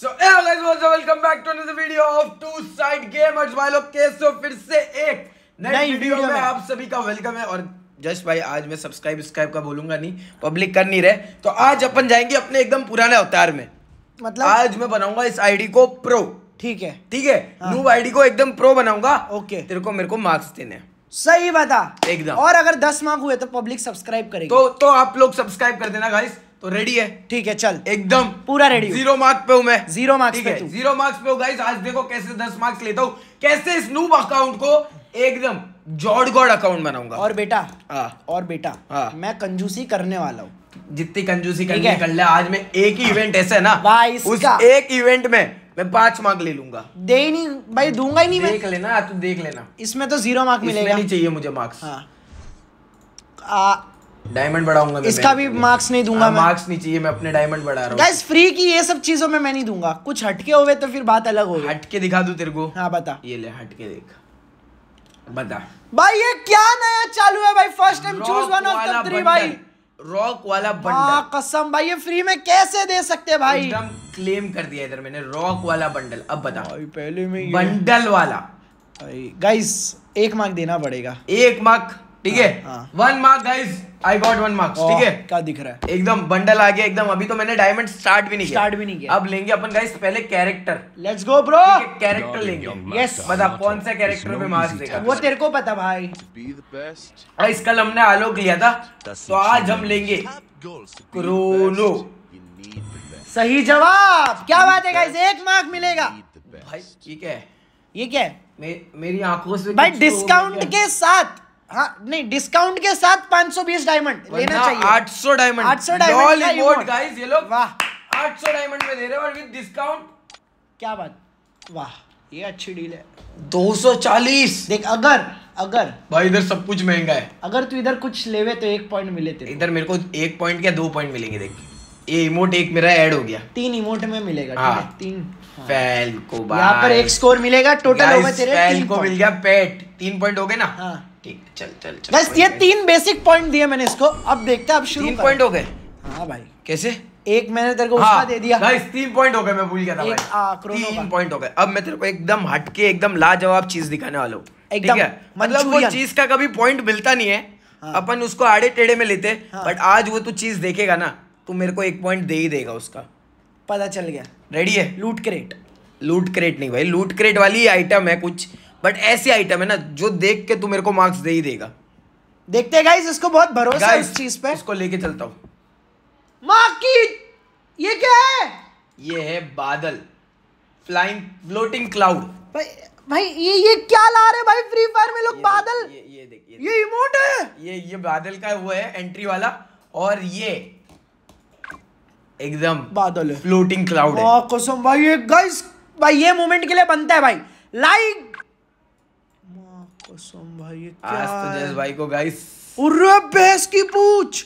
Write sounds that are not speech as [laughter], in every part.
So, hey so guys Welcome back to another video of Two Side Gamers. भाई लोग कैसे हो? तो फिर से एक नई वीडियो में आप सभी का वेलकम है और जस्ट भाई आज मैं सब्सक्राइब सब्सक्राइब का बोलूंगा नहीं पब्लिक कर नहीं रहे तो आज अपन जाएंगे अपने एकदम पुराने अवतार में मतलब आज मैं बनाऊंगा इस आईडी को प्रो ठीक है ठीक है हाँ। आईडी को एकदम प्रो बनाऊंगा ओके तेरे को मेरे को मार्क्स देने सही बता एकदम और अगर दस मार्क हुए तो पब्लिक सब्सक्राइब करेगी तो, तो आप लोग सब्सक्राइब कर देना गाइस तो रेडी है ठीक है चल एकदम पूरा रेडी जीरो मार्क्स पे हूँ मैं जीरो मार्क्स पे जीरो मार्क्स पे गाइस आज देखो कैसे दस मार्क्स लेता हूँ कैसे इस नूब अकाउंट को एकदम जॉड गॉड अकाउंट बनाऊंगा और बेटा आ, हाँ। और बेटा आ, हाँ। मैं कंजूसी करने वाला हूँ जितनी कंजूसी करनी कर ले आज मैं एक ही इवेंट ऐसा है ना भाई उस एक इवेंट में मैं पांच मार्क ले लूंगा दे ही नहीं भाई दूंगा ही नहीं देख मैं। लेना तू देख लेना इसमें तो जीरो मार्क मिलेगा नहीं चाहिए मुझे मार्क्स हाँ आ, डायमंड बढ़ाऊंगा इसका भी मार्क्स नहीं दूंगा हाँ, मार्क्स नहीं चाहिए मैं अपने डायमंड बढ़ा रहा हूँ फ्री की ये सब चीजों में मैं नहीं दूंगा कुछ हटके हुए तो फिर बात अलग होगी हटके दिखा दू तेरे को हाँ बता ये ले हटके देख बता भाई ये क्या नया चालू है भाई first time choose one of the three भाई रॉक वाला हाँ, बंडल कसम भाई ये फ्री में कैसे दे सकते हैं भाई एकदम क्लेम कर दिया इधर मैंने रॉक वाला बंडल अब बता भाई पहले में बंडल वाला गाइस एक मार्क देना पड़ेगा एक मार्क ठीक है one mark guys I got one marks ठीक है क्या दिख रहा है एकदम बंडल आ गया एकदम अभी तो मैंने डायमंड स्टार्ट भी नहीं स्टार्ट भी नहीं किया अब लेंगे अपन गाइस पहले character let's go bro character लेंगे यस बता कौन सा कैरेक्टर पे मार्क्स देगा वो तेरे को पता भाई गाइस कल हमने आलोक लिया था तो आज हम लेंगे क्रोनो सही जवाब क्या बात है गाइस एक मार्क मिलेगा भाई ठीक है ये क्या है मेरी आंखों से भाई डिस्काउंट तो के साथ हाँ नहीं डिस्काउंट के साथ 520 डायमंड लेना चाहिए 800 डायमंड 800 डायमंड का इमोट गाइस ये लोग वाह 800 डायमंड में दे रहे हैं और विद डिस्काउंट क्या बात वाह ये अच्छी डील है 240 देख अगर अगर भाई इधर सब कुछ महंगा है अगर तू इधर कुछ लेवे तो एक पॉइंट मिले थे इधर मेरे को एक पॉइंट या दो पॉइंट मिलेंगे देख ये इमोट एक मेरा ऐड हो गया तीन इमोट में मिलेगा हाँ, तीन फैल हाँ। को यहाँ पर एक स्कोर मिलेगा टोटल हो गए तेरे फैल को मिल गया पेट तीन पॉइंट हो गए ना हाँ ठीक चल चल चल बस ये तीन बेसिक पॉइंट दिए मैंने इसको अब देखते हैं अब शुरू पॉइंट हो गए हाँ भाई कैसे एक मैंने तेरे को हाँ, दे दिया गाइस तीन पॉइंट हो गए मैं भूल गया था भाई तीन पॉइंट हो गए अब मैं तेरे को एकदम हटके एकदम लाजवाब चीज दिखाने वाला हूँ है मतलब वो चीज का कभी पॉइंट मिलता नहीं है हाँ। अपन उसको आड़े टेढ़े में लेते हाँ। बट आज वो तू चीज देखेगा ना तो मेरे को एक पॉइंट दे ही देगा उसका पता चल गया रेडी है लूट क्रेट लूट क्रेट नहीं भाई लूट क्रेट वाली आइटम है कुछ बट ऐसी आइटम है ना जो देख के तू मेरे को मार्क्स दे ही देगा देखते हैं इसको बहुत भरोसा है इस चीज पे इसको लेके चलता हूँ माँ की ये क्या है ये है बादल फ्लाइंग फ्लोटिंग क्लाउड भाई भाई ये ये क्या ला रहे भाई फ्री फायर में लोग बादल ये ये ये, ये इमोट है ये ये बादल का वो है एंट्री वाला और ये एकदम बादल है फ्लोटिंग क्लाउड है कसम भाई ये गाइस भाई ये मोमेंट के लिए बनता है भाई लाइक कसम भाई ये क्या आज तो जैस भाई को गाइस उर्रा भैंस की पूछ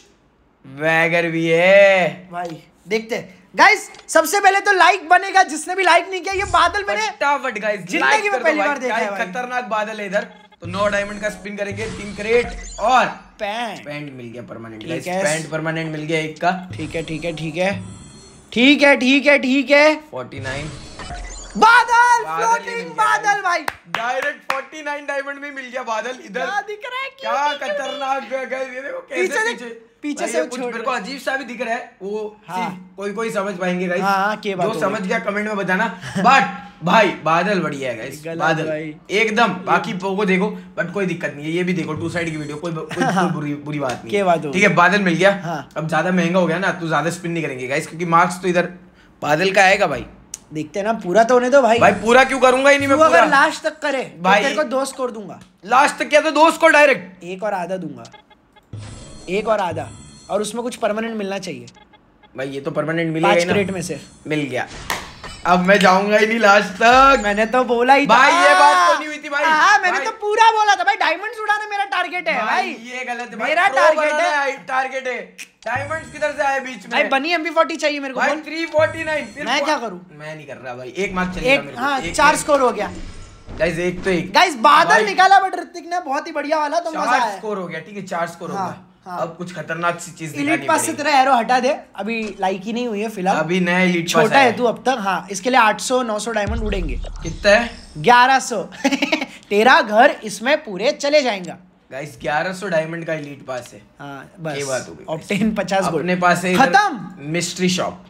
वैगर भी है भाई देखते हैं गाइस सबसे पहले तो लाइक बनेगा जिसने भी लाइक नहीं किया ये बादल मैंने फटाफट गाइस जिंदगी में पहली बार देखा है भाई खतरनाक बादल है इधर तो नो डायमंड का स्पिन करेंगे तीन करेट और पैंट पैंट मिल गया परमानेंट गाइस पैंट परमानेंट मिल गया एक का ठीक है ठीक है ठीक है ठीक है ठीक है ठीक है 49 बादल फ्लोटिंग बादल भाई डायरेक्ट फोर्टी नाइन डायमंड में मिल गया बादल इधर दिख रहा है क्या खतरनाक पीछे पीछे से कुछ मेरे को अजीब सा भी दिख रहा है वो हाँ। कोई कोई समझ पाएंगे गाइस हाँ, हाँ, जो समझ गया कमेंट में बताना बट भाई बादल बढ़िया है गाइस बादल एकदम बाकी पोगो देखो बट कोई दिक्कत नहीं है ये भी देखो टू साइड की वीडियो कोई, कोई, हाँ। बुरी बुरी बात नहीं बात ठीक है बादल मिल गया हाँ। अब ज्यादा महंगा हो गया ना तो ज्यादा स्पिन नहीं करेंगे गाइस क्योंकि मार्क्स तो इधर बादल का आएगा भाई देखते हैं ना पूरा तो होने दो भाई भाई पूरा क्यों करूंगा ही नहीं मैं पूरा लास्ट तक करे तो भाई तेरे को दो स्कोर दूंगा लास्ट तक क्या तो दो स्कोर डायरेक्ट एक और आधा दूंगा एक और आधा और उसमें कुछ परमानेंट मिलना चाहिए भाई ये तो परमानेंट मिल गया क्रेट में से मिल गया अब मैं जाऊंगा ही नहीं लास्ट तक मैंने तो बोला ही भाई ये बात थी भाई हाँ, हाँ मैंने तो पूरा बोला था भाई डायमंड उड़ाना मेरा टारगेट है भाई ये गलत है मेरा टारगेट है टारगेट है डायमंड्स किधर से आए बीच में भाई बनी MP40 चाहिए मेरे को भाई 349 फिर मैं क्या करूं मैं नहीं कर रहा भाई एक मार्क चलेगा मेरे को हां चार स्कोर हो गया गाइस एक तो एक गाइस बादल निकाला बट ऋतिक ने बहुत ही बढ़िया वाला तो मजा आया चार स्कोर हो गया ठीक है चार स्कोर हो हाँ। गया हाँ। अब कुछ खतरनाक सी चीज इलीट पास से तेरा एरो हटा दे अभी लाइक ही नहीं हुई है फिलहाल अभी नया इलीट छोटा है तू अब तक हाँ इसके लिए 800 900 डायमंड उड़ेंगे कितना है 1100 तेरा घर इसमें पूरे चले जाएगा गाइस 1100 डायमंड का इलीट पास है हाँ बस ये बात हो गई ऑप्टेन 50 अपने पास है खत्म मिस्ट्री शॉप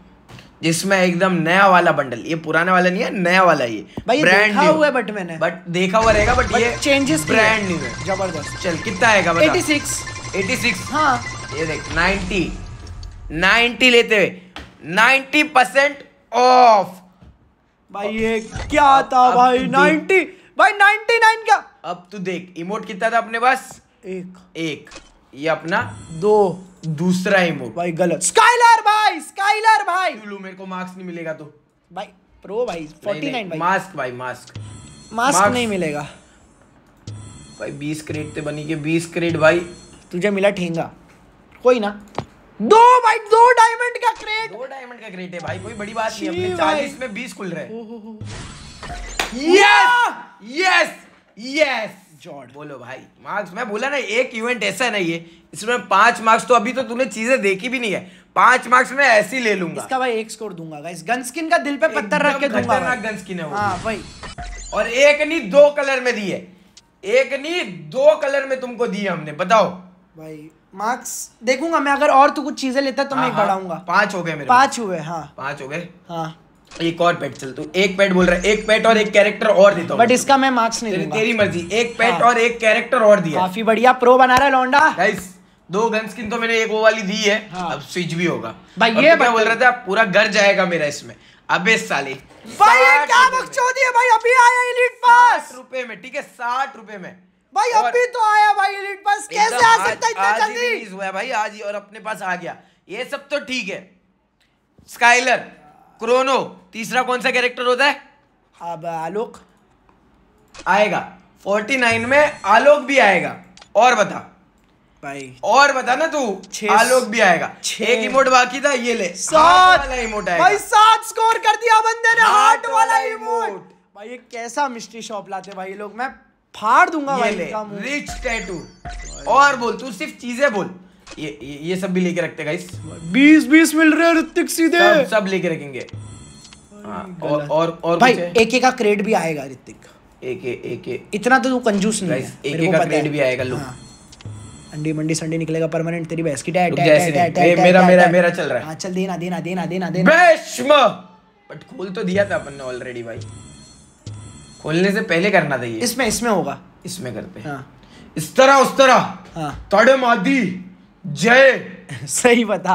जिसमें एकदम नया वाला बंडल ये पुराना वाला नहीं है नया वाला ये भाई ये ब्रांड देखा हुआ है बट मैंने बट देखा हुआ रहेगा बट ये चेंजेस ब्रांड न्यू है जबरदस्त चल कितना आएगा 86 नाइनटी हाँ। लेते हुए नाइनटी परसेंट ऑफ भाई ये क्या था भाई नाइनटी भाई नाइनटी नाइन का अब तू देख इमोट कितना था अपने पास एक एक ये अपना दो दूसरा इमोट भाई गलत स्काइलर भाई स्काइलर भाई लू मेरे को मार्क्स नहीं मिलेगा तो भाई प्रो भाई फोर्टी नाइन मास्क भाई मास्क मास्क नहीं मिलेगा भाई बीस क्रेड तो बनी के बीस क्रेड भाई तुझे मिला ठेंगा कोई ना दो भाई दो डायमंड का क्रेट दो डायमंड का क्रेट है भाई कोई बड़ी बात नहीं अपने 40 में 20 खुल रहे यस यस यस जॉर्ड बोलो भाई मार्क्स मैं बोला ना एक इवेंट ऐसा नहीं है इसमें पांच मार्क्स तो अभी तो तूने चीजें देखी भी नहीं है पांच मार्क्स में ऐसे ही ले लूंगा इसका भाई एक स्कोर दूंगा गाइस गन स्किन का दिल पे पत्थर रख के दूंगा खतरनाक गन स्किन है वो हां भाई और एक नहीं दो कलर में दी है एक नहीं दो कलर में तुमको दी हमने बताओ भाई मार्क्स देखूंगा मैं अगर और तो कुछ चीजें लेता तो मैं एक हाँ, हाँ। बढ़ाऊंगा पांच हो गए मेरे पांच हुए हाँ पांच हो गए हाँ एक और पेट चल तू एक पेट बोल रहा है एक पेट और एक कैरेक्टर और देता बट इसका मैं मार्क्स नहीं दूंगा तेरी मर्जी एक पेट हाँ। और एक कैरेक्टर और दिया काफी बढ़िया प्रो बना रहा है लौंडा दो गन स्किन तो मैंने एक वो वाली दी है हाँ। अब स्विच भी होगा भाई ये मैं बोल रहा था पूरा घर जाएगा मेरा इसमें अबे साले भाई ये क्या बकचोदी है भाई अभी आया इलीट पास रुपए में ठीक है साठ रुपए में भाई और... अभी तो आया भाई एलीट पास कैसे आ सकता इतना जल्दी रिलीज हुआ है भाई आज ही और अपने पास आ गया ये सब तो ठीक है स्काइलर क्रोनो तीसरा कौन सा कैरेक्टर होता है अब आलोक आएगा 49 में आलोक भी आएगा और बता भाई और बता ना तू आलोक भी आएगा एक इमोट बाकी था ये ले सात वाला इमोट आएगा भाई सात स्कोर कर दिया बंदे ने हार्ट वाला इमोट भाई ये कैसा मिस्ट्री शॉप लाते भाई लोग मैं फाड़ दूंगा भाई रिच टैटू और बोल तू सिर्फ चीजें बोल ये ये सब भी लेके रखते गाइस बीस बीस मिल रहे हैं ऋतिक सीधे सब, सब लेके रखेंगे हाँ, और और और भाई एक का क्रेड भी आएगा ऋतिक एक एक इतना तो तू कंजूस नहीं है एक का क्रेड भी आएगा लो हाँ। अंडी मंडी संडे निकलेगा परमानेंट तेरी भैंस की डैड डैड मेरा मेरा मेरा चल रहा है हां चल देना देना देना देना देना बेशम बट खोल तो दिया था अपन ने ऑलरेडी भाई खोलने से पहले करना चाहिए इसमें इसमें होगा इसमें करते हैं हाँ। इस तरह उस तरह हाँ। तड़े मादी जय [laughs] सही बता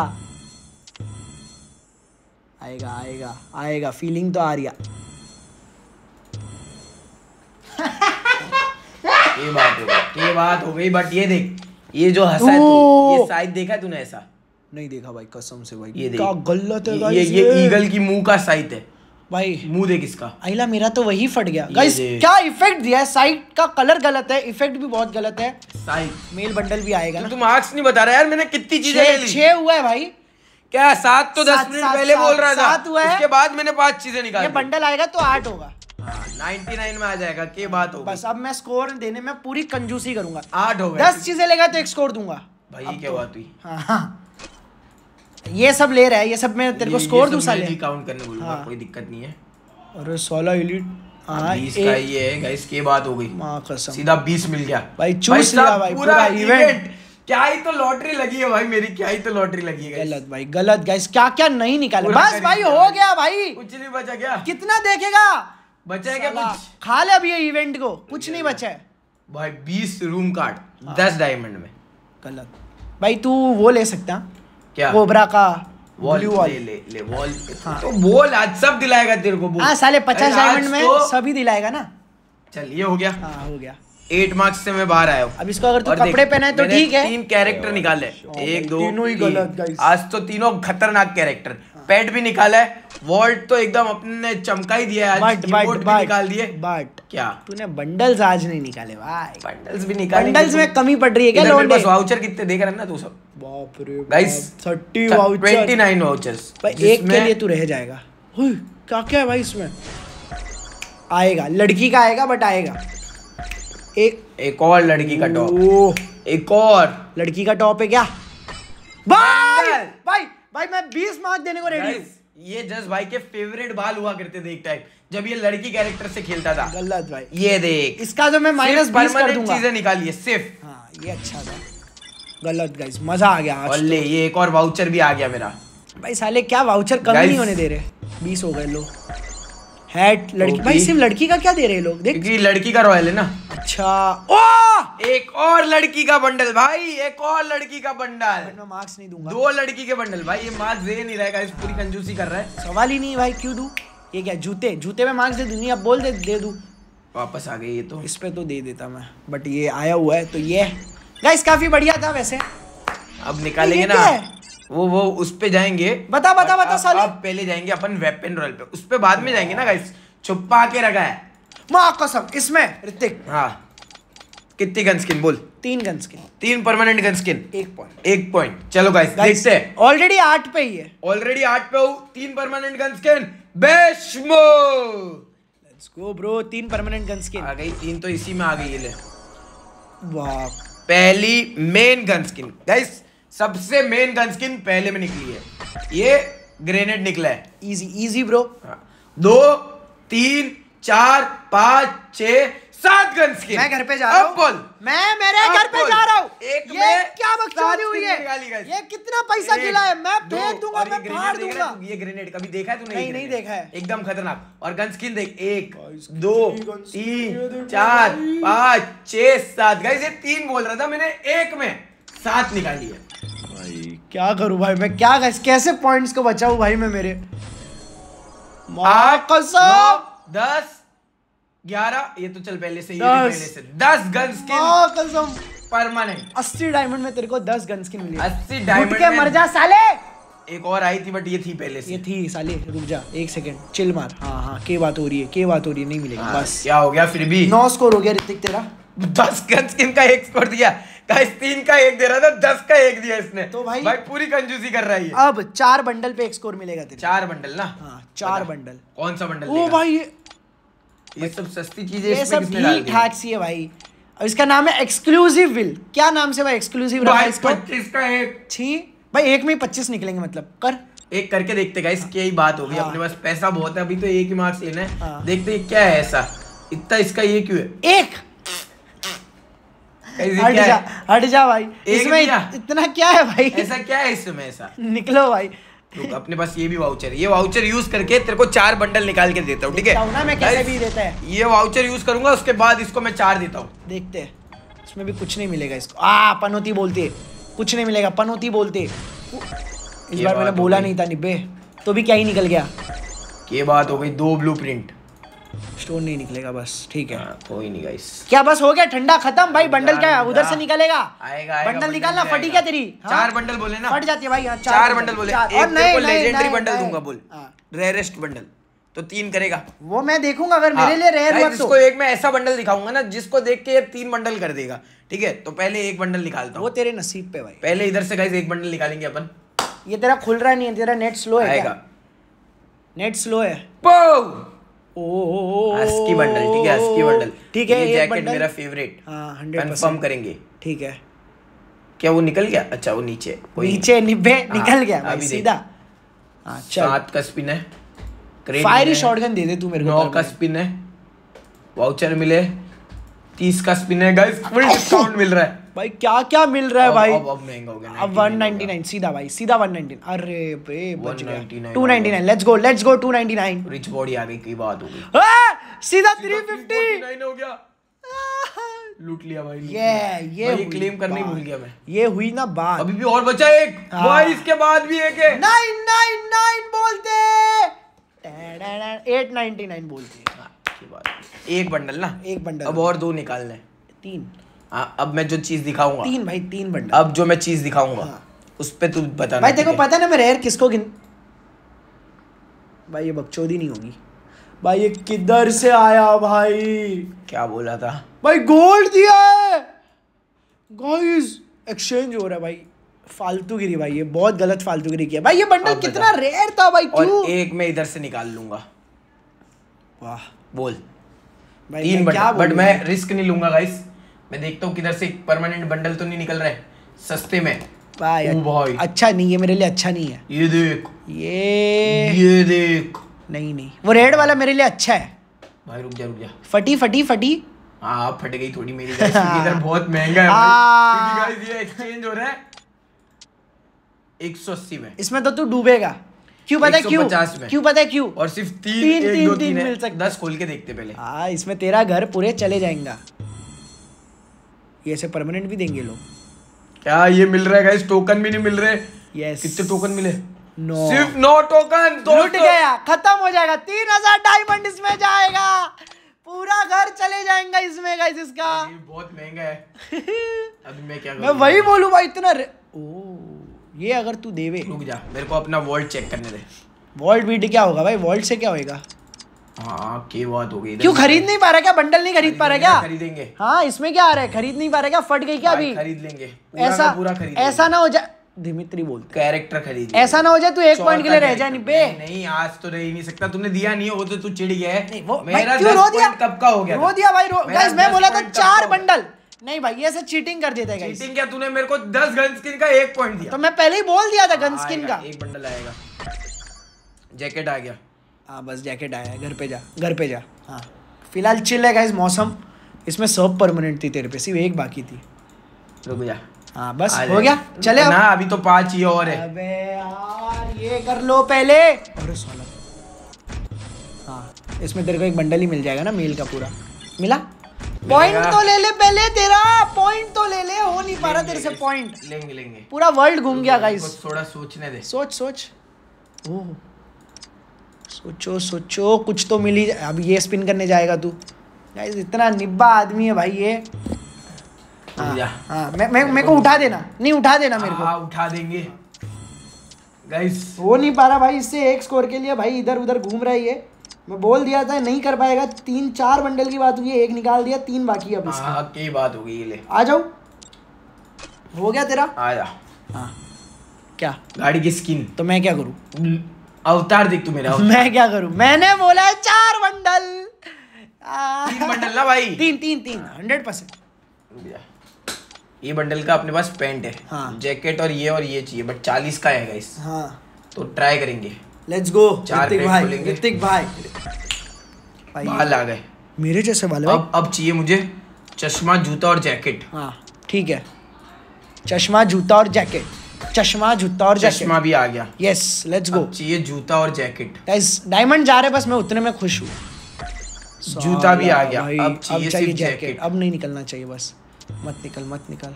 आएगा आएगा आएगा फीलिंग तो आ रही है [laughs] ये बात हो गई ये बात हो गई बट ये देख ये जो हंसा है तू, ये साइड देखा तूने ऐसा नहीं देखा भाई कसम से भाई ये देख गलत है ये ये ईगल की मुंह का साइड है भाई मुंह देख इसका अहिला मेरा तो वही फट गया गाइस क्या इफेक्ट दिया है साइट का कलर गलत है इफेक्ट भी बहुत गलत है साइट मेल बंडल भी आएगा तो तुम मार्क्स नहीं बता रहा यार मैंने कितनी चीजें ले ली छह हुआ है भाई क्या सात तो दस मिनट पहले बोल रहा था सात हुआ है उसके बाद मैंने पांच चीजें निकाली बंडल आएगा तो आठ होगा नाइनटी हाँ, नाइन में आ जाएगा के बात हो बस अब मैं स्कोर देने में पूरी कंजूसी करूंगा आठ होगा दस चीजें लेगा तो एक स्कोर दूंगा भाई क्या तो- बात हुई हाँ, हाँ। ये सब ले रहा है ये सब मैं तेरे को स्कोर दूसरा ले काउंट करने बोलूंगा हाँ। कोई दिक्कत नहीं है और सोलह एलीट सीधा बीस मिल गया भाई चूस लिया भाई पूरा इवेंट क्या ही तो लॉटरी लगी है भाई मेरी क्या ही तो लॉटरी लगी है गलत भाई गलत गाइस क्या क्या नहीं निकाले बस भाई हो गया भाई कुछ नहीं बचा क्या कितना देखेगा बचा है क्या कुछ खा ले अब ये इवेंट को कुछ नहीं बचा है भाई बीस रूम कार्ड हाँ। दस डायमंड में गलत भाई तू वो ले सकता क्या कोबरा का वॉल ले ले ले वॉल हाँ। तो बॉल आज सब दिलाएगा तेरे को हाँ साले पचास डायमंड में तो- सभी दिलाएगा ना चल ये हो गया हाँ हो गया एट मार्क्स से मैं बाहर आया अब इसको अगर तू कपड़े पहना है तो ठीक है तीन कैरेक्टर निकाल निकाले एक दो तीनों ही गलत आज तो तीनों खतरनाक कैरेक्टर पेट हाँ। भी निकाला है वॉल्ट तो एकदम अपने चमका ही दिया है आज भी निकाल दिए बाट क्या तूने बंडल्स आज नहीं निकाले भाई बंडल्स भी निकाले बंडल्स में कमी पड़ रही है क्या लोन बस वाउचर कितने देख रहे हैं ना तू सब बाप रे गाइस 30 वाउचर 29 वाउचर्स भाई एक के लिए तू रह जाएगा ओए क्या क्या है भाई इसमें आएगा लड़की का आएगा बट आएगा एक एक और लड़की का टॉप एक और लड़की का टॉप है क्या भाई भाई भाई मैं 20 मार्क देने को रेडी हूं ये जस भाई के फेवरेट बाल हुआ करते थे एक टाइप जब ये लड़की कैरेक्टर से खेलता था गलत भाई ये देख इसका जो तो मैं माइनस बीस कर दूंगा चीजें निकालिए सिर्फ हाँ ये अच्छा था गलत गाइस मजा आ गया और तो। ले ये एक और वाउचर भी आ गया मेरा भाई साले क्या वाउचर कम नहीं होने दे रहे बीस हो गए लोग हैट लड़की भाई सिर्फ लड़की का क्या दे रहे लोग देख लड़की का रॉयल है ना अच्छा ओ एक और लड़की का बंडल भाई एक और लड़की का बंडल मार्क्स नहीं दूंगा दो लड़की के बंडल भाई ये मार्क्स दे नहीं रहेगा इस पूरी कंजूसी कर रहा है सवाल ही नहीं भाई क्यों दू ये क्या जूते जूते में मार्क्स दे दूंगी अब बोल दे दे दू वापस आ गई ये तो इस पे तो दे देता मैं बट ये आया हुआ है तो ये गाइस काफी बढ़िया था वैसे अब निकालेंगे ना वो वो उस पे जाएंगे बता बता बता साले अब पहले जाएंगे अपन वेपन रॉयल पे उस पे बाद में जाएंगे ना गाइस छुपा के रखा है मां कसम इसमें ऋतिक हां कितनी गन स्किन बोल तीन गन स्किन तीन परमानेंट गन स्किन एक पॉइंट एक पॉइंट चलो गाइस देखते हैं ऑलरेडी आठ पे ही है ऑलरेडी आठ पे हूँ तीन परमानेंट गन स्किन बेशमो लेट्स गो ब्रो तीन परमानेंट गन स्किन आ गई तीन तो इसी में आ गई ले वाह पहली मेन गन स्किन गाइस सबसे मेन गन स्किन पहले में निकली है ये ग्रेनेड निकला है इजी इजी ब्रो दो तीन चार पांच छह सात गन्स की मैं घर पे जा रहा हूँ बोल मैं मेरे घर पे जा रहा हूँ ये क्या बकचोदी हुई है ये कितना पैसा गिला है मैं फेंक दूंगा मैं फाड़ दूंगा ये ग्रेनेड कभी देखा है तूने नहीं नहीं देखा है एकदम खतरनाक और गन स्किन देख एक दो तीन चार पाँच छह सात गाइस ये तीन बोल रहा था मैंने एक में सात निकाली है भाई क्या करूँ भाई मैं क्या कैसे पॉइंट्स को बचाऊ भाई मैं मेरे कसम दस ग्यारह ये तो चल पहले से ही पहले दस गन स्किन परमानेंट अस्सी डायमंड में तेरे को दस गन स्किन मिली अस्सी डायमंड के मर जा साले एक और आई थी बट ये थी पहले से ये थी साले रुक जा एक सेकंड चिल मार हाँ हाँ के बात हो रही है के बात हो रही है नहीं मिलेगी हाँ, बस क्या हो गया फिर भी नौ स्कोर हो गया ऋतिक तेरा दस गन स्किन का एक स्कोर दिया गाइस तीन का एक दे रहा था दस का एक दिया इसने तो भाई भाई पूरी कंजूसी कर रहा है अब चार बंडल पे एक स्कोर मिलेगा तेरे चार बंडल ना हाँ चार बंडल कौन सा बंडल ओ भाई ये सब सस्ती चीजें ये सब ठीक ठाक सी है भाई और इसका नाम है एक्सक्लूसिव विल क्या नाम से भाई एक्सक्लूसिव रहा है भाई पच्चीस का एक छी भाई एक में ही पच्चीस निकलेंगे मतलब कर एक करके देखते गाइस हाँ। क्या ही बात होगी हाँ। अपने पास पैसा बहुत है अभी तो एक ही मार्क्स लेना है हाँ। देखते क्या है ऐसा इतना इसका ये क्यों है एक हट जा हट जा भाई इसमें इतना क्या है भाई ऐसा क्या है इसमें ऐसा निकलो भाई तो अपने पास ये भी वाउचर है ये वाउचर यूज करके तेरे को चार बंडल निकाल के देता हूँ ठीक है भी देता है ये वाउचर यूज करूंगा उसके बाद इसको मैं चार देता हूँ देखते है इसमें भी कुछ नहीं मिलेगा इसको आ पनौती बोलते कुछ नहीं मिलेगा पनौती बोलते इस बार मैंने बोला नहीं था निब्बे तो भी क्या ही निकल गया ये बात हो गई दो ब्लूप्रिंट स्टोन नहीं निकलेगा बस ठीक है हाँ, कोई नहीं गाइस क्या बस हो गया ठंडा खत्म भाई बंडल क्या उधर से निकलेगा आएगा, बंडल निकालना फटी क्या तेरी चार हाँ? बंडल बोले ना फट जाती है भाई हाँ, चार, बंडल बोले और नए लेजेंडरी बंडल दूंगा बोल रेयरेस्ट बंडल तो तीन करेगा वो मैं देखूंगा अगर मेरे लिए रेयर हुआ तो एक मैं ऐसा बंडल दिखाऊंगा ना जिसको देख के ये तीन बंडल कर देगा ठीक है तो पहले एक बंडल निकालता हूँ वो तेरे नसीब पे भाई पहले इधर से गाइस एक बंडल निकालेंगे अपन ये तेरा खुल रहा नहीं है तेरा नेट स्लो है आएगा। नेट स्लो है अस्की बंडल ठीक है अस्की बंडल ठीक है ये जैकेट मेरा फेवरेट कंफर्म हाँ, करेंगे ठीक है क्या वो निकल गया अच्छा वो नीचे नीचे निभे हाँ, निकल गया अभी सीधा हाँ, सात का स्पिन है फायर शॉटगन दे दे तू मेरे को नौ का स्पिन है वाउचर मिले तीस का स्पिन है गाइस फुल डिस्काउंट मिल रहा है भाई क्या क्या मिल रहा है भाई अब अब महंगा हो गया अब 199 सीधा भाई सीधा 199 अरे बे बच गया 299 let's go let's go 299 rich body आने की बात हो गई सीधा 350 हो गया [laughs] लूट लिया भाई लूट ये लिया। ये क्लेम करने भूल गया मैं ये हुई ना बात अभी भी और बचा एक भाई हाँ। इसके बाद भी एक है नाइन नाइन नाइन बोलते एट नाइनटी नाइन बोलते हाँ, एक बंडल ना एक बंडल अब और दो निकालना है तीन हाँ, अब मैं जो चीज दिखाऊंगा तीन भाई तीन बंडल अब जो मैं चीज दिखाऊंगा हाँ। उस पर तू बता भाई देखो पता ना मैं रेयर किसको गिन भाई ये बकचोदी नहीं होगी भाई ये किधर से आया भाई क्या बोला था भाई गोल्ड दिया है गाइस एक्सचेंज हो रहा है भाई फालतू गिरी भाई ये बहुत गलत फालतू गिरी किया भाई ये बंडल कितना रेयर था भाई क्यों और एक मैं इधर से निकाल लूंगा वाह बोल भाई तीन बंडल बट मैं रिस्क नहीं लूंगा गाइस मैं देखता हूँ किधर से परमानेंट बंडल तो नहीं निकल रहा है सस्ते में भाई, अच्छा नहीं है मेरे लिए अच्छा नहीं है ये देख ये ये देख नहीं नहीं वो रेड वाला मेरे लिए अच्छा है भाई रुक जा रुक जा फटी फटी फटी हाँ फट गई थोड़ी मेरी इधर [laughs] बहुत महंगा है हाँ। ये एक्सचेंज हो रहा है एक सौ अस्सी में इसमें तो तू डूबेगा क्यों पता क्यों क्यों पता है क्यों और सिर्फ तीन तीन तीन, तीन, तीन मिल सकते दस खोल के देखते पहले हाँ इसमें तेरा घर पूरे चले जाएगा ये ऐसे परमानेंट भी देंगे लोग क्या ये मिल रहा है टोकन भी नहीं मिल रहे यस कितने टोकन मिले नो सिर्फ नो टोकन लूट गया खत्म हो जाएगा तीन हजार डायमंड इसमें जाएगा पूरा घर चले जाएगा इसमें इसका बहुत महंगा है [laughs] अभी मैं क्या मैं वही बोलू भाई इतना रे... ओ ये अगर तू देवे रुक जा मेरे को अपना वॉल्ट चेक करने दे वॉल्ट बीट क्या होगा भाई वॉल्ट से क्या होएगा हाँ, क्यों खरीद नहीं पा रहा क्या बंडल नहीं खरीद पा रहा क्या खरीदेंगे हाँ इसमें क्या आ रहा है खरीद नहीं पा रहा क्या फट गई क्या अभी खरीद लेंगे ऐसा पूरा खरीद ऐसा ना हो जाए दिमित्री बोलते कैरेक्टर खरीद ऐसा ना हो जाए तू एक पॉइंट के लिए रह जाए बे नहीं आज तो रह नहीं सकता तुमने दिया नहीं वो तो तू चिड़ी है कब का हो गया रो दिया भाई रो गाइस मैं बोला था चार बंडल नहीं भाई ऐसे चीटिंग कर देता है चीटिंग क्या तूने मेरे को दस गन स्किन का एक पॉइंट दिया तो मैं पहले ही बोल दिया था गन स्किन हाँ, का एक बंडल आएगा जैकेट आ गया हाँ बस जैकेट आया है घर पे जा घर पे जा हाँ फिलहाल चिल है इस मौसम इसमें सब परमानेंट थी तेरे पे सिर्फ एक बाकी थी रुक जा हाँ बस हो गया चले ना अब। अभी तो पांच ही और है अबे यार ये कर लो पहले अरे सोलह हाँ इसमें तेरे को एक बंडल ही मिल जाएगा ना मेल का पूरा मिला पॉइंट तो ले ले पहले तेरा पॉइंट तो ले ले हो नहीं पा रहा तेरे से पॉइंट लेंगे लेंगे पूरा वर्ल्ड घूम गया गाइस थोड़ा सोचने दे सोच सोच ओह सोचो सोचो कुछ तो मिली अब ये स्पिन करने जाएगा तू गाइस इतना निब्बा आदमी है भाई ये तो हाँ, हाँ मैं मेरे को उठा देना नहीं उठा देना मेरे को हाँ उठा देंगे गाइस हो नहीं पा रहा भाई इससे एक स्कोर के लिए भाई इधर उधर घूम रहा है ये मैं बोल दिया था नहीं कर पाएगा तीन चार बंडल की बात हुई है एक निकाल दिया तीन बाकी अब आ, हाँ, की बात हो गई ले आ जाओ हो गया तेरा आया हाँ क्या गाड़ी की स्किन तो मैं क्या करूँ अवतार देख तू मेरा मैं क्या करूं मैंने बोला चार बंडल तीन बंडल ना भाई तीन तीन तीन हंड्रेड परसेंट ये बंडल का अपने पास पेंट है हाँ। जैकेट और ये और ये चाहिए बट चालीस का है इस हाँ। तो ट्राई करेंगे लेट्स गो चार ऋतिक भाई ऋतिक भाई बाल आ गए मेरे जैसे बाल अब अब चाहिए मुझे चश्मा जूता और जैकेट हाँ ठीक है चश्मा जूता और जैकेट चश्मा जूता और जैकेट चश्मा भी आ गया यस लेट्स गो चाहिए जूता और जैकेट गाइस डायमंड जा रहे बस मैं उतने में खुश हूँ जूता भी आ गया अब चाहिए, सिर्फ जैकेट अब नहीं निकलना चाहिए बस मत निकल मत निकल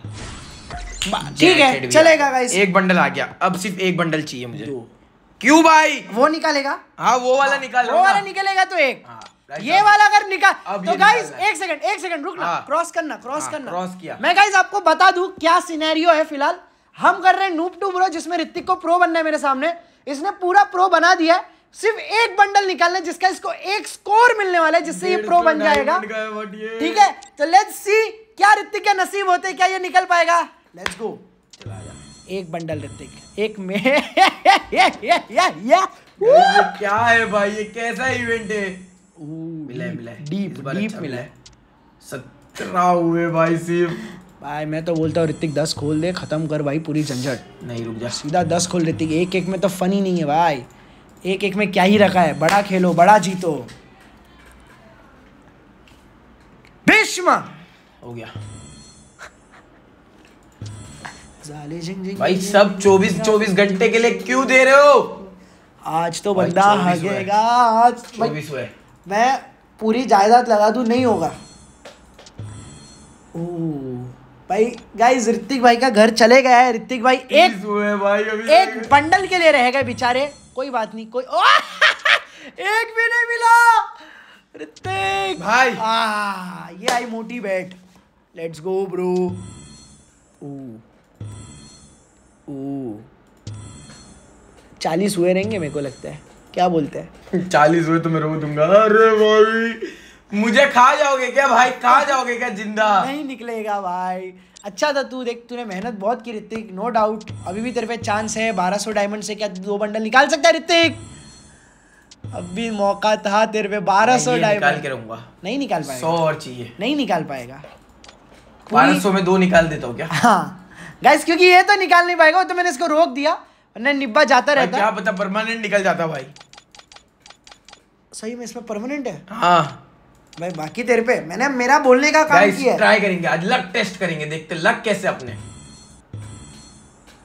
ठीक है चलेगा गाइस एक बंडल आ गया अब सिर्फ एक बंडल चाहिए मुझे क्यों भाई वो निकालेगा हाँ वो वाला हाँ, निकाल वो वाला निकलेगा तो एक हाँ, ये वाला अगर निकाल तो गाइस एक सेकंड एक सेकंड रुकना क्रॉस करना क्रॉस हाँ, करना क्रॉस किया मैं गाइस आपको बता दूं क्या सिनेरियो है फिलहाल हम कर रहे हैं नूप टू ब्रो जिसमें ऋतिक को प्रो बनना है मेरे सामने इसने पूरा प्रो बना दिया है सिर्फ एक बंडल निकालना है जिसका इसको एक स्कोर मिलने वाला है जिससे ये प्रो बन जाएगा ठीक है तो लेट्स सी क्या ऋतिक के नसीब होते क्या ये निकल पाएगा लेट्स गो एक बंडल ऋतिक एक में [laughs] क्या है भाई ये कैसा इवेंट है मिला अच्छा मिला डीप डीप मिला सत्रह हुए भाई सिर्फ भाई मैं तो बोलता हूँ ऋतिक दस खोल दे ख़त्म कर भाई पूरी झंझट नहीं रुक जा सीधा दस खोल ऋतिक एक एक में तो फन ही नहीं है भाई एक एक में क्या ही रखा है बड़ा खेलो बड़ा जीतो भीष्मा हो गया भाई सब 24 24 घंटे के लिए क्यों दे रहे हो आज तो बंदा हगेगा आज चौबीस हुए मैं पूरी जायदाद लगा दू नहीं होगा ओ भाई गाइस ऋतिक भाई का घर चले गया है ऋतिक भाई एक भाई अभी एक बंडल के लिए रह गए बेचारे कोई बात नहीं कोई ओ, [laughs] एक भी नहीं मिला ऋतिक भाई आ, ये आई मोटी बैट लेट्स गो ब्रो चालीस हुए रहेंगे मेरे को लगता है क्या बोलते हैं [laughs] चालीस हुए तो मैं रो दूंगा अरे भाई मुझे खा जाओगे क्या भाई खा [laughs] जाओगे क्या जिंदा नहीं निकलेगा भाई अच्छा था तू देख तूने मेहनत बहुत की ऋतिक नो डाउट अभी भी तेरे पे चांस है बारह सौ डायमंड से क्या दो बंडल निकाल सकता है ऋतिक अभी मौका था तेरे पे 1200 डायमंड निकाल नहीं निकाल पाएगा सौ और चाहिए नहीं निकाल पाएगा बारह सौ में दो निकाल देता हूँ क्या हाँ गाइस क्योंकि ये तो निकाल नहीं पाएगा तो मैंने इसको रोक दिया निब्बा जाता रहता क्या पता परमानेंट निकल जाता भाई सही में इसमें परमानेंट है हाँ भाई बाकी तेरे पे मैंने मेरा बोलने का काम किया है ट्राई करेंगे आज लक टेस्ट करेंगे देखते लक कैसे अपने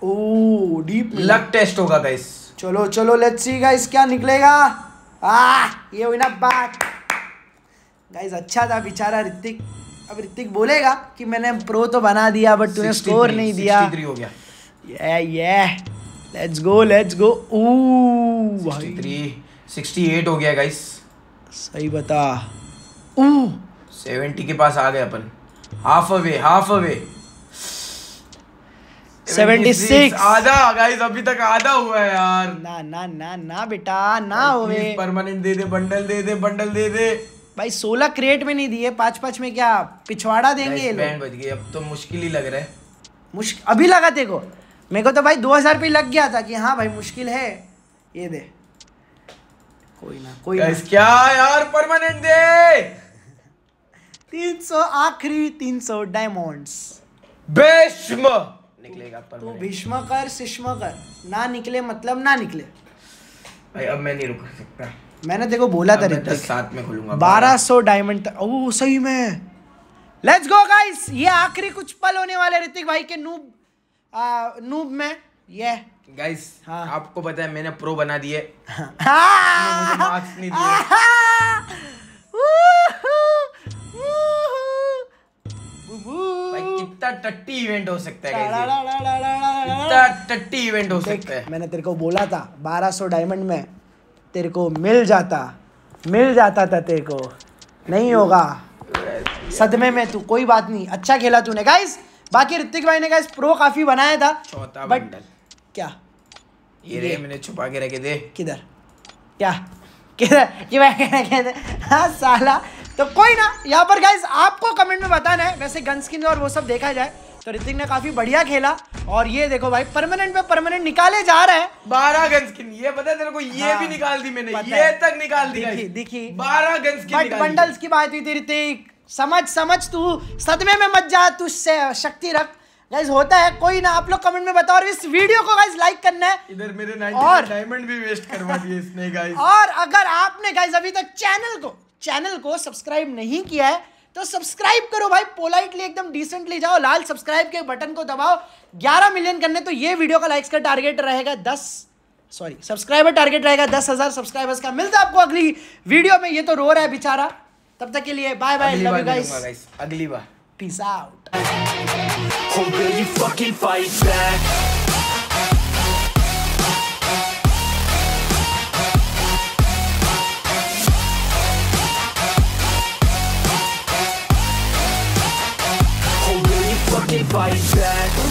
ओ डीप लक टेस्ट होगा गाइस चलो चलो लेट्स सी गाइस क्या निकलेगा आ ये हुई ना बात गाइस अच्छा था बेचारा ऋतिक अब ऋतिक बोलेगा कि मैंने प्रो तो बना दिया बट तूने स्कोर नहीं दिया हो गया ये ये लेट्स गो लेट्स गो ओ 63 68 हो गया गाइस सही बता सेवेंटी के पास आ गए अपन halfway halfway seventy six आधा गाइस अभी तक आधा हुआ है यार ना ना ना ना बेटा ना होवे परमानेंट दे दे बंडल दे दे बंडल दे दे भाई सोलह क्रेट में नहीं दिए पांच पांच में क्या पिछवाड़ा देंगे ये लोग बच गई अब तो मुश्किल ही लग रहा है मुश्किल अभी लगा तेरे को मेरे को तो भाई दो हज़ार पे लग गया था कि हाँ भाई मुश्किल है ये दे कोई ना कोई ना क्या यार परमानेंट दे तीन सौ आखिरी तीन सौ डायमंड भीष्म निकलेगा पर तो भीष्म कर सुष्म कर ना निकले मतलब ना निकले भाई अब मैं नहीं रुक सकता मैंने देखो बोला था रितक तो साथ में खोलूंगा बारह सौ डायमंड ओ सही में लेट्स गो गाइस ये आखिरी कुछ पल होने वाले ऋतिक भाई के नूब आ, नूब में ये गाइस हाँ। आपको पता है मैंने प्रो बना दिए हाँ। मार्क्स नहीं दिए [laughs] टट्टी इवेंट हो सकता है मैंने तेरे को बोला था डायमंड में तेरे को मिल जाता मिल जाता था तेरे को नहीं होगा सदमे में तू कोई बात नहीं अच्छा खेला तूने गाइस बाकी ऋतिक भाई ने गाइस प्रो काफी बनाया था चौथा बट क्या ये रे मैंने छुपा के रखे थे किधर क्या किधर कि मैं हाँ साला तो कोई ना यहाँ पर गाइज आपको कमेंट में बताना है वैसे गन स्किन और वो सब देखा जाए तो ऋतिक ने काफी बढ़िया खेला और ये देखो भाई परमानेंट पे परमानेंट निकाले जा रहे हैं बारह गन स्किन ये पता है तेरे को ये हाँ, भी निकाल दी मैंने ये तक निकाल दी दिखी दिखी बारह गन स्किन बंडल्स की बात हुई थी ऋतिक समझ समझ तू सदमे में मत जा तू शक्ति रख गाइज होता है कोई ना आप लोग कमेंट में बताओ और इस वीडियो को गाइज लाइक करना है इधर मेरे और डायमंड भी वेस्ट करवा दिए इसने गाइज और अगर आपने गाइज अभी तक चैनल को चैनल को सब्सक्राइब नहीं किया है तो सब्सक्राइब करो भाई पोलाइटली एकदम डिसेंटली जाओ लाल सब्सक्राइब के बटन को दबाओ 11 मिलियन करने तो ये वीडियो का लाइक्स का टारगेट रहेगा 10 सॉरी सब्सक्राइबर टारगेट रहेगा दस हजार सब्सक्राइबर्स का मिलता है आपको अगली वीडियो में ये तो रो रहा है बेचारा तब तक के लिए bye bye love you guys अगली बार पीस आउट Fight back